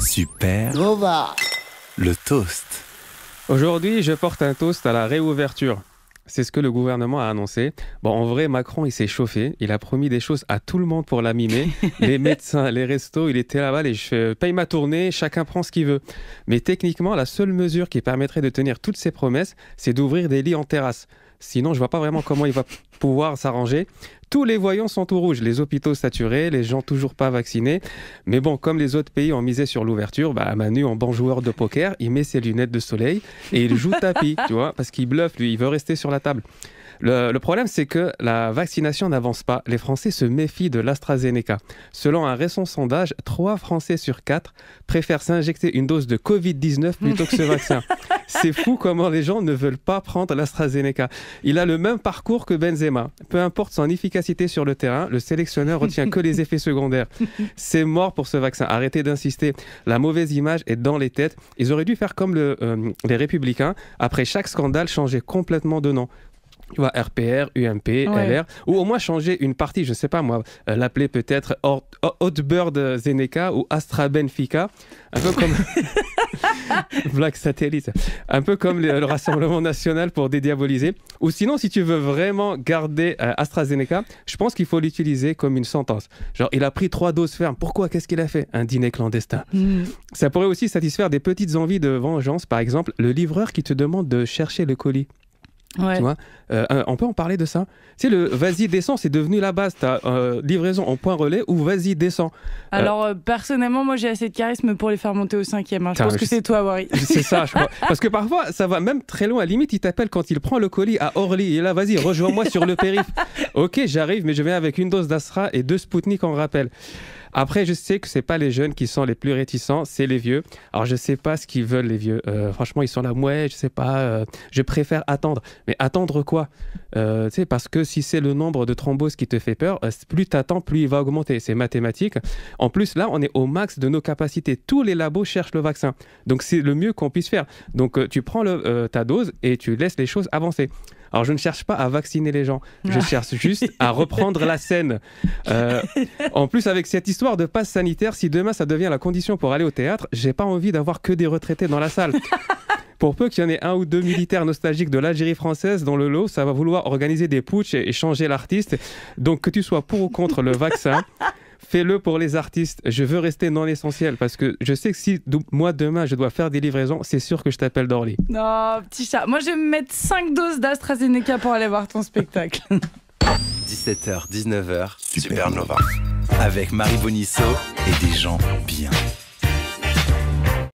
Super. Nova. Le toast. Aujourd'hui, je porte un toast à la réouverture. C'est ce que le gouvernement a annoncé. Bon, en vrai, Macron, il s'est chauffé. Il a promis des choses à tout le monde pour la mimer. les médecins, les restos, il était là-bas, les je paye ma tournée, chacun prend ce qu'il veut. Mais techniquement, la seule mesure qui permettrait de tenir toutes ces promesses, c'est d'ouvrir des lits en terrasse. Sinon, je vois pas vraiment comment il va pouvoir s'arranger. Tous les voyants sont tout rouges, les hôpitaux saturés, les gens toujours pas vaccinés. Mais bon, comme les autres pays ont misé sur l'ouverture, bah, Manu, en bon joueur de poker, il met ses lunettes de soleil et il joue tapis, tu vois, parce qu'il bluffe, lui, il veut rester sur la table. Le, le, problème, c'est que la vaccination n'avance pas. Les Français se méfient de l'AstraZeneca. Selon un récent sondage, 3 Français sur 4 préfèrent s'injecter une dose de Covid-19 plutôt que ce vaccin. C'est fou comment les gens ne veulent pas prendre l'AstraZeneca. Il a le même parcours que Benzema. Peu importe son efficacité sur le terrain, le sélectionneur retient que les effets secondaires. C'est mort pour ce vaccin. Arrêtez d'insister. La mauvaise image est dans les têtes. Ils auraient dû faire comme euh, les républicains. Après chaque scandale, changer complètement de nom tu vois, RPR, UMP, LR, ou au moins changer une partie, je ne sais pas moi, euh, l'appeler peut-être Bird Zeneca ou Astra Benfica, un peu comme... Black satellite. Un peu comme le, Rassemblement national pour dédiaboliser. Ou sinon, si tu veux vraiment garder euh, AstraZeneca, je pense qu'il faut l'utiliser comme une sentence. Genre, il a pris trois doses fermes. Pourquoi Qu'est-ce qu'il a fait Un dîner clandestin. Hmm. Ça pourrait aussi satisfaire des petites envies de vengeance. Par exemple, le livreur qui te demande de chercher le colis. Euh, euh, on peut en parler de ça C'est le vas-y, descends, c'est devenu la base. T'as euh, livraison en point relais ou vas-y, descends. Alors, personnellement, moi, j'ai assez de charisme pour les faire monter au cinquième. Hein. Je pense que c'est toi, Wari. C'est ça, je crois. Parce que parfois, ça va même très loin. À limite, il t'appelle quand il prend le colis à Orly. Et là, vas-y, rejoins-moi sur le périph'. ok, j'arrive, mais je viens avec une dose d'Astra et deux Spoutnik en rappel. Après, je sais que ce n'est pas les jeunes qui sont les plus réticents, c'est les vieux. Alors, je sais pas ce qu'ils veulent, les vieux. Euh, franchement, ils sont là, ouais, je sais pas, euh, je préfère attendre. Mais attendre quoi euh, parce que si c'est le nombre de thromboses qui te fait peur, plus tu attends, plus il va augmenter. C'est mathématique. En plus, là, on est au max de nos capacités. Tous les labos cherchent le vaccin. Donc, c'est le mieux qu'on puisse faire. Donc, tu prends ta dose et tu laisses les choses avancer. Alors je ne cherche pas à vacciner les gens, je cherche juste à reprendre la scène. Euh, en plus, avec cette histoire de passe sanitaire, si demain ça devient la condition pour aller au théâtre, j'ai pas envie d'avoir que des retraités dans la salle. Pour peu qu'il y en ait un ou deux militaires nostalgiques de l'Algérie française dans le lot, ça va vouloir organiser des putsch et changer l'artiste. Donc que tu sois pour ou contre le vaccin, Fais-le pour les artistes. Je veux rester non l'essentiel parce que je sais que si moi demain je dois faire des livraisons, c'est sûr que je t'appelle d'Orly. Non, petit chat. Moi, je vais me mettre 5 doses d'AstraZeneca pour aller voir ton spectacle. 17h, 19h, Supernova. Avec Marie Bonisso et des gens bien.